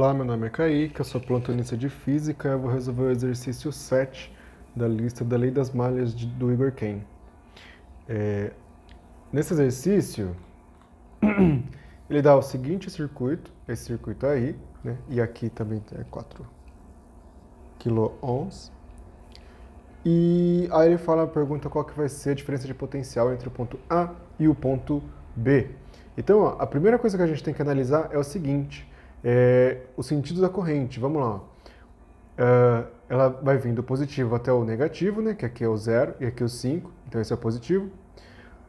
Olá, meu nome é Kaique, eu sou plantonista de Física eu vou resolver o exercício 7 da lista da Lei das Malhas de, do Igor Ken. É, nesse exercício, ele dá o seguinte circuito, esse circuito aí, né, e aqui também é 4 kΩ, e aí ele fala, pergunta qual que vai ser a diferença de potencial entre o ponto A e o ponto B. Então, ó, a primeira coisa que a gente tem que analisar é o seguinte, é, os sentidos da corrente. Vamos lá. Uh, ela vai vindo do positivo até o negativo, né? Que aqui é o zero e aqui é o 5, então esse é o positivo.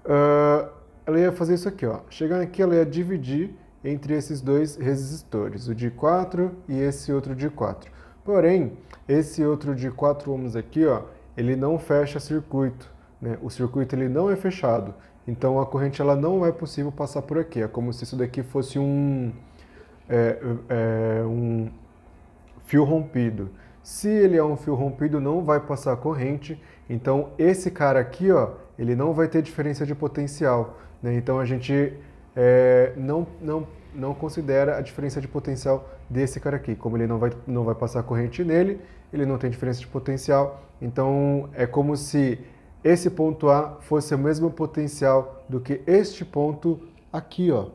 Uh, ela ia fazer isso aqui, ó. Chegando aqui, ela ia dividir entre esses dois resistores, o de 4 e esse outro de 4. Porém, esse outro de 4 ohms aqui, ó, ele não fecha circuito, né? O circuito ele não é fechado, então a corrente ela não é possível passar por aqui. É como se isso daqui fosse um é, é, é um fio rompido. Se ele é um fio rompido, não vai passar corrente. Então, esse cara aqui, ó, ele não vai ter diferença de potencial. Né? Então, a gente é, não, não, não considera a diferença de potencial desse cara aqui. Como ele não vai, não vai passar corrente nele, ele não tem diferença de potencial. Então, é como se esse ponto A fosse o mesmo potencial do que este ponto aqui, ó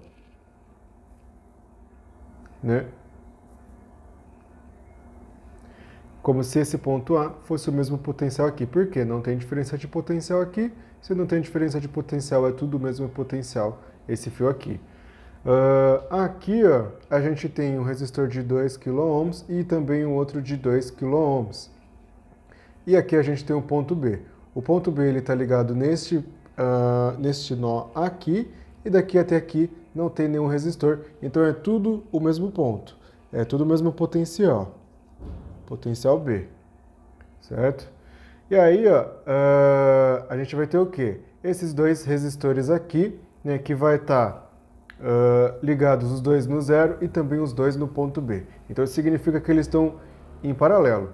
né? Como se esse ponto A fosse o mesmo potencial aqui. Por quê? Não tem diferença de potencial aqui. Se não tem diferença de potencial, é tudo o mesmo potencial, esse fio aqui. Uh, aqui ó, a gente tem um resistor de 2 kΩ e também um outro de 2 kΩ. E aqui a gente tem o um ponto B. O ponto B está ligado neste, uh, neste nó aqui e daqui até aqui não tem nenhum resistor, então é tudo o mesmo ponto, é tudo o mesmo potencial, potencial B, certo? E aí, ó, uh, a gente vai ter o quê? Esses dois resistores aqui, né, que vai estar tá, uh, ligados os dois no zero e também os dois no ponto B. Então isso significa que eles estão em paralelo.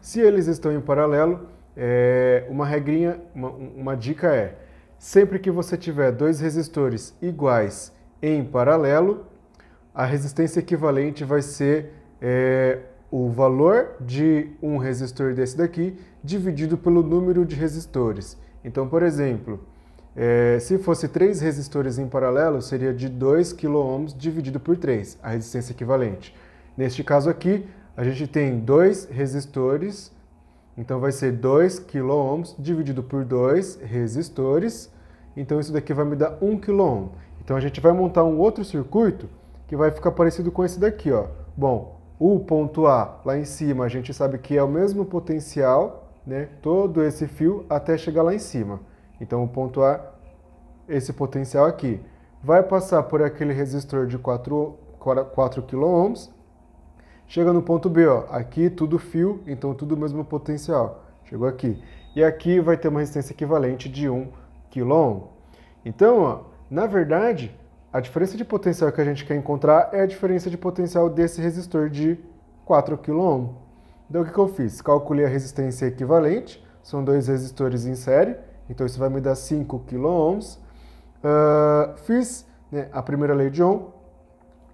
Se eles estão em paralelo, é, uma regrinha, uma, uma dica é, sempre que você tiver dois resistores iguais em paralelo, a resistência equivalente vai ser é, o valor de um resistor desse daqui dividido pelo número de resistores. Então, por exemplo, é, se fosse três resistores em paralelo, seria de 2 kΩ dividido por 3, a resistência equivalente. Neste caso aqui, a gente tem dois resistores, então vai ser 2 kΩ dividido por 2 resistores, então isso daqui vai me dar 1 kΩ. Então a gente vai montar um outro circuito que vai ficar parecido com esse daqui, ó. Bom, o ponto A lá em cima a gente sabe que é o mesmo potencial, né? Todo esse fio até chegar lá em cima. Então o ponto A, esse potencial aqui, vai passar por aquele resistor de 4, 4 kΩ, chega no ponto B, ó, aqui tudo fio, então tudo mesmo potencial, chegou aqui. E aqui vai ter uma resistência equivalente de 1 kOhm. Então, ó, na verdade, a diferença de potencial que a gente quer encontrar é a diferença de potencial desse resistor de 4 kΩ. Então o que, eu fiz? Calculei a resistência equivalente, são dois resistores em série, então isso vai me dar 5 kΩ. Uh, fiz né, a primeira lei de Ohm,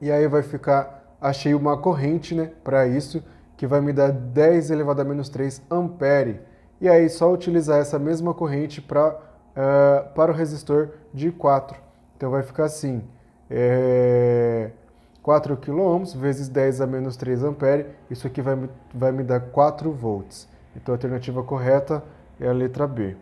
e aí vai ficar, achei uma corrente né, para isso, que vai me dar 10 elevado a menos 3 ampere. E aí só utilizar essa mesma corrente para uh, para o resistor de 4. Então vai ficar assim, é, 4 kΩ vezes 10 a menos 3 ampere, isso aqui vai, vai me dar 4 volts. Então a alternativa correta é a letra B.